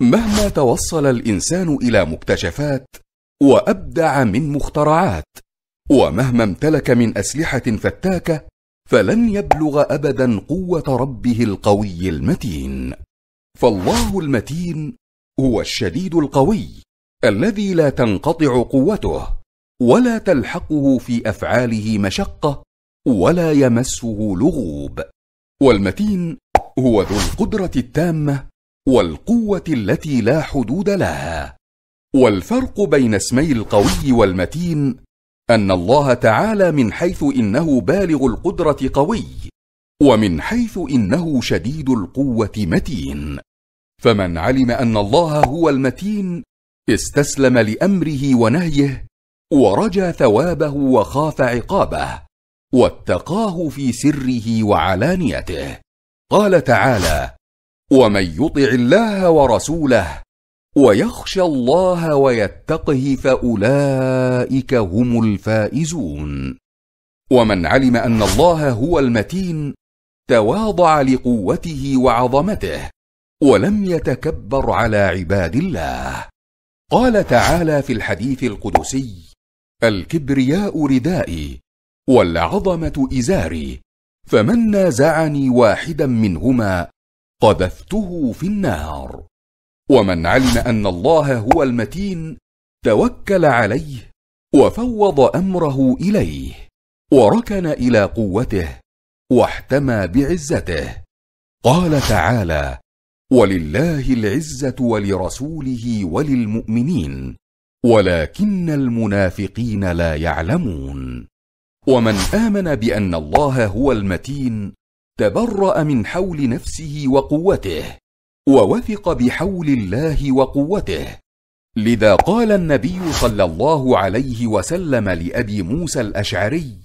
مهما توصل الانسان الى مكتشفات وابدع من مخترعات ومهما امتلك من اسلحه فتاكه فلن يبلغ ابدا قوه ربه القوي المتين فالله المتين هو الشديد القوي الذي لا تنقطع قوته ولا تلحقه في افعاله مشقه ولا يمسه لغوب والمتين هو ذو القدره التامه والقوة التي لا حدود لها والفرق بين اسمي القوي والمتين أن الله تعالى من حيث إنه بالغ القدرة قوي ومن حيث إنه شديد القوة متين فمن علم أن الله هو المتين استسلم لأمره ونهيه ورجى ثوابه وخاف عقابه واتقاه في سره وعلانيته قال تعالى ومن يطع الله ورسوله ويخشى الله ويتقه فاولئك هم الفائزون ومن علم ان الله هو المتين تواضع لقوته وعظمته ولم يتكبر على عباد الله قال تعالى في الحديث القدسي الكبرياء ردائي والعظمه ازاري فمن نازعني واحدا منهما قذفته في النار ومن علم ان الله هو المتين توكل عليه وفوض امره اليه وركن الى قوته واحتمى بعزته قال تعالى ولله العزه ولرسوله وللمؤمنين ولكن المنافقين لا يعلمون ومن امن بان الله هو المتين تبرأ من حول نفسه وقوته ووثق بحول الله وقوته لذا قال النبي صلى الله عليه وسلم لأبي موسى الأشعري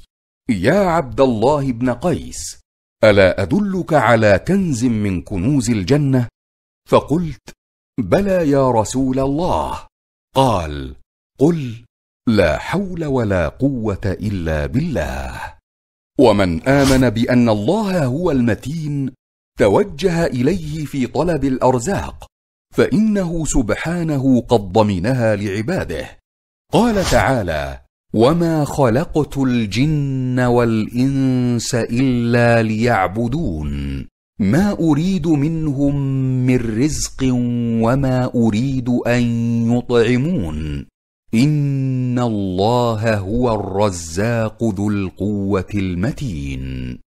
يا عبد الله بن قيس ألا أدلك على كنز من كنوز الجنة فقلت بلى يا رسول الله قال قل لا حول ولا قوه الا بالله ومن امن بان الله هو المتين توجه اليه في طلب الارزاق فانه سبحانه قد ضمنها لعباده قال تعالى وما خلقت الجن والانس الا ليعبدون ما اريد منهم من رزق وما اريد ان يطعمون ان الله هو الرزاق ذو القوه المتين